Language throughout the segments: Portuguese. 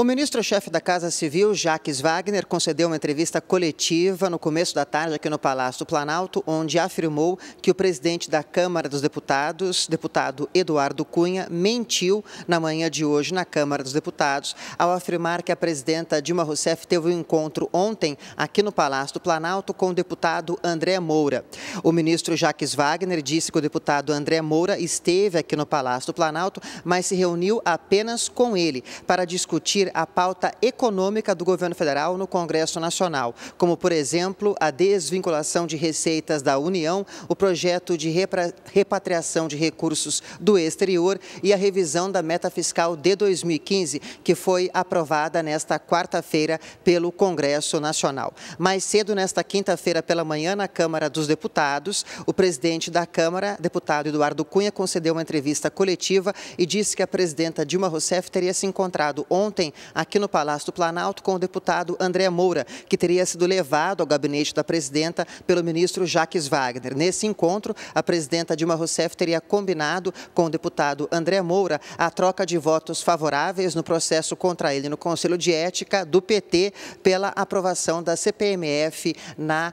O ministro-chefe da Casa Civil, Jaques Wagner, concedeu uma entrevista coletiva no começo da tarde aqui no Palácio do Planalto, onde afirmou que o presidente da Câmara dos Deputados, deputado Eduardo Cunha, mentiu na manhã de hoje na Câmara dos Deputados ao afirmar que a presidenta Dilma Rousseff teve um encontro ontem aqui no Palácio do Planalto com o deputado André Moura. O ministro Jaques Wagner disse que o deputado André Moura esteve aqui no Palácio do Planalto, mas se reuniu apenas com ele para discutir discutir a pauta econômica do governo federal no Congresso Nacional, como, por exemplo, a desvinculação de receitas da União, o projeto de repatriação de recursos do exterior e a revisão da meta fiscal de 2015, que foi aprovada nesta quarta-feira pelo Congresso Nacional. Mais cedo, nesta quinta-feira pela manhã, na Câmara dos Deputados, o presidente da Câmara, deputado Eduardo Cunha, concedeu uma entrevista coletiva e disse que a presidenta Dilma Rousseff teria se encontrado ontem aqui no Palácio do Planalto com o deputado André Moura, que teria sido levado ao gabinete da presidenta pelo ministro Jaques Wagner. Nesse encontro, a presidenta Dilma Rousseff teria combinado com o deputado André Moura a troca de votos favoráveis no processo contra ele no Conselho de Ética do PT pela aprovação da CPMF na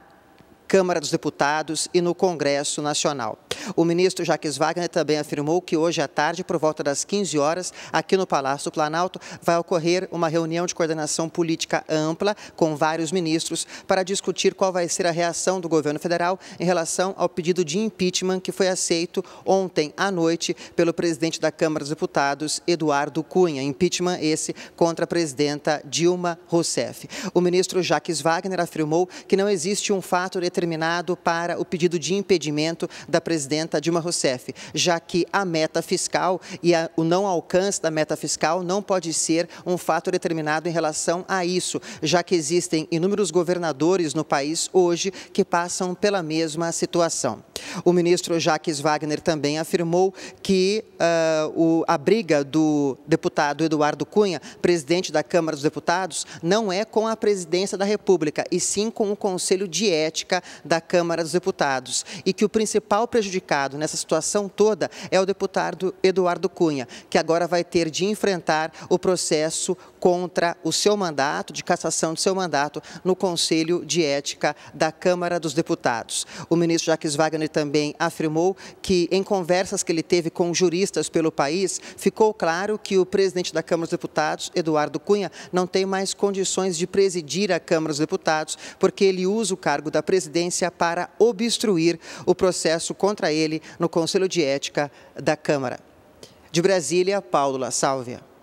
Câmara dos Deputados e no Congresso Nacional. O ministro Jaques Wagner também afirmou que hoje à tarde, por volta das 15 horas, aqui no Palácio Planalto, vai ocorrer uma reunião de coordenação política ampla com vários ministros para discutir qual vai ser a reação do governo federal em relação ao pedido de impeachment que foi aceito ontem à noite pelo presidente da Câmara dos Deputados, Eduardo Cunha. Impeachment esse contra a presidenta Dilma Rousseff. O ministro Jaques Wagner afirmou que não existe um fato determinado para o pedido de impedimento da presidenta presidenta Dilma Rousseff, já que a meta fiscal e a, o não alcance da meta fiscal não pode ser um fato determinado em relação a isso, já que existem inúmeros governadores no país hoje que passam pela mesma situação. O ministro Jaques Wagner também afirmou que uh, o, a briga do deputado Eduardo Cunha, presidente da Câmara dos Deputados, não é com a presidência da República, e sim com o Conselho de Ética da Câmara dos Deputados. E que o principal prejudicado nessa situação toda é o deputado Eduardo Cunha, que agora vai ter de enfrentar o processo contra o seu mandato, de cassação de seu mandato, no Conselho de Ética da Câmara dos Deputados. O ministro Jacques Wagner também afirmou que, em conversas que ele teve com juristas pelo país, ficou claro que o presidente da Câmara dos Deputados, Eduardo Cunha, não tem mais condições de presidir a Câmara dos Deputados, porque ele usa o cargo da presidência para obstruir o processo contra ele no Conselho de Ética da Câmara. De Brasília, Paulo La Sálvia.